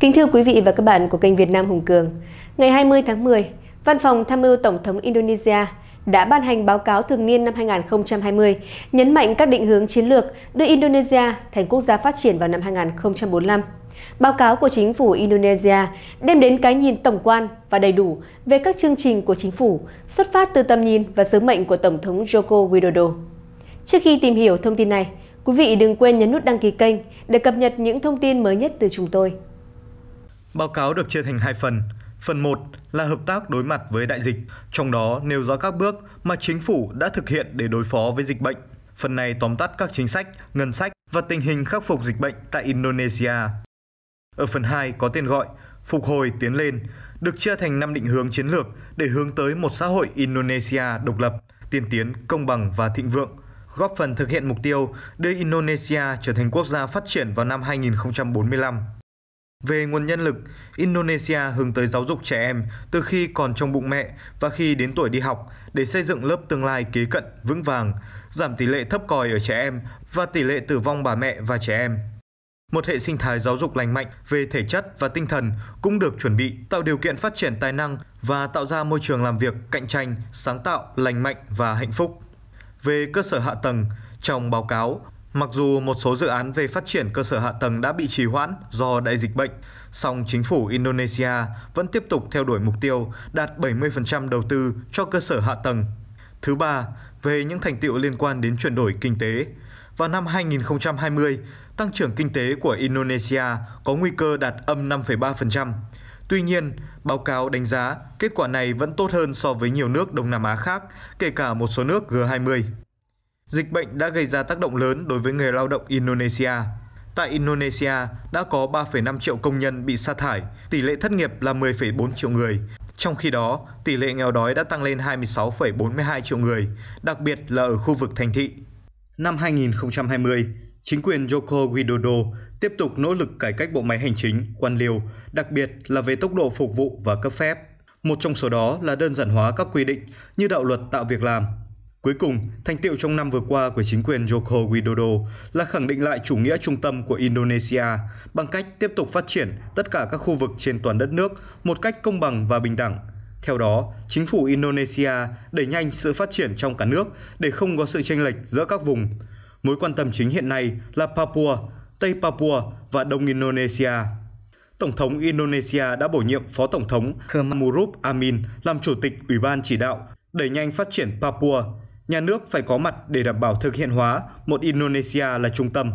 Kính thưa quý vị và các bạn của kênh Việt Nam Hùng Cường, ngày 20 tháng 10, Văn phòng Tham mưu Tổng thống Indonesia đã ban hành báo cáo thường niên năm 2020, nhấn mạnh các định hướng chiến lược đưa Indonesia thành quốc gia phát triển vào năm 2045. Báo cáo của chính phủ Indonesia đem đến cái nhìn tổng quan và đầy đủ về các chương trình của chính phủ, xuất phát từ tầm nhìn và sứ mệnh của Tổng thống Joko Widodo. Trước khi tìm hiểu thông tin này, quý vị đừng quên nhấn nút đăng ký kênh để cập nhật những thông tin mới nhất từ chúng tôi. Báo cáo được chia thành hai phần. Phần 1 là hợp tác đối mặt với đại dịch, trong đó nêu rõ các bước mà chính phủ đã thực hiện để đối phó với dịch bệnh. Phần này tóm tắt các chính sách, ngân sách và tình hình khắc phục dịch bệnh tại Indonesia. Ở phần 2 có tên gọi Phục hồi tiến lên, được chia thành 5 định hướng chiến lược để hướng tới một xã hội Indonesia độc lập, tiên tiến, công bằng và thịnh vượng, góp phần thực hiện mục tiêu đưa Indonesia trở thành quốc gia phát triển vào năm 2045. Về nguồn nhân lực, Indonesia hướng tới giáo dục trẻ em từ khi còn trong bụng mẹ và khi đến tuổi đi học để xây dựng lớp tương lai kế cận, vững vàng, giảm tỷ lệ thấp còi ở trẻ em và tỷ lệ tử vong bà mẹ và trẻ em. Một hệ sinh thái giáo dục lành mạnh về thể chất và tinh thần cũng được chuẩn bị, tạo điều kiện phát triển tài năng và tạo ra môi trường làm việc cạnh tranh, sáng tạo, lành mạnh và hạnh phúc. Về cơ sở hạ tầng, trong báo cáo, Mặc dù một số dự án về phát triển cơ sở hạ tầng đã bị trì hoãn do đại dịch bệnh, song chính phủ Indonesia vẫn tiếp tục theo đuổi mục tiêu đạt 70% đầu tư cho cơ sở hạ tầng. Thứ ba, về những thành tiệu liên quan đến chuyển đổi kinh tế. Vào năm 2020, tăng trưởng kinh tế của Indonesia có nguy cơ đạt âm 5,3%. Tuy nhiên, báo cáo đánh giá kết quả này vẫn tốt hơn so với nhiều nước Đông Nam Á khác, kể cả một số nước G20 dịch bệnh đã gây ra tác động lớn đối với người lao động Indonesia. Tại Indonesia đã có 3,5 triệu công nhân bị sa thải, tỷ lệ thất nghiệp là 10,4 triệu người. Trong khi đó, tỷ lệ nghèo đói đã tăng lên 26,42 triệu người, đặc biệt là ở khu vực thành thị. Năm 2020, chính quyền Joko Widodo tiếp tục nỗ lực cải cách bộ máy hành chính, quan liêu, đặc biệt là về tốc độ phục vụ và cấp phép. Một trong số đó là đơn giản hóa các quy định như đạo luật tạo việc làm, Cuối cùng, thành tiệu trong năm vừa qua của chính quyền Joko Widodo là khẳng định lại chủ nghĩa trung tâm của Indonesia bằng cách tiếp tục phát triển tất cả các khu vực trên toàn đất nước một cách công bằng và bình đẳng. Theo đó, chính phủ Indonesia đẩy nhanh sự phát triển trong cả nước để không có sự chênh lệch giữa các vùng. Mối quan tâm chính hiện nay là Papua, Tây Papua và Đông Indonesia. Tổng thống Indonesia đã bổ nhiệm Phó Tổng thống Khmer Amin làm Chủ tịch Ủy ban Chỉ đạo đẩy nhanh phát triển Papua nhà nước phải có mặt để đảm bảo thực hiện hóa một Indonesia là trung tâm,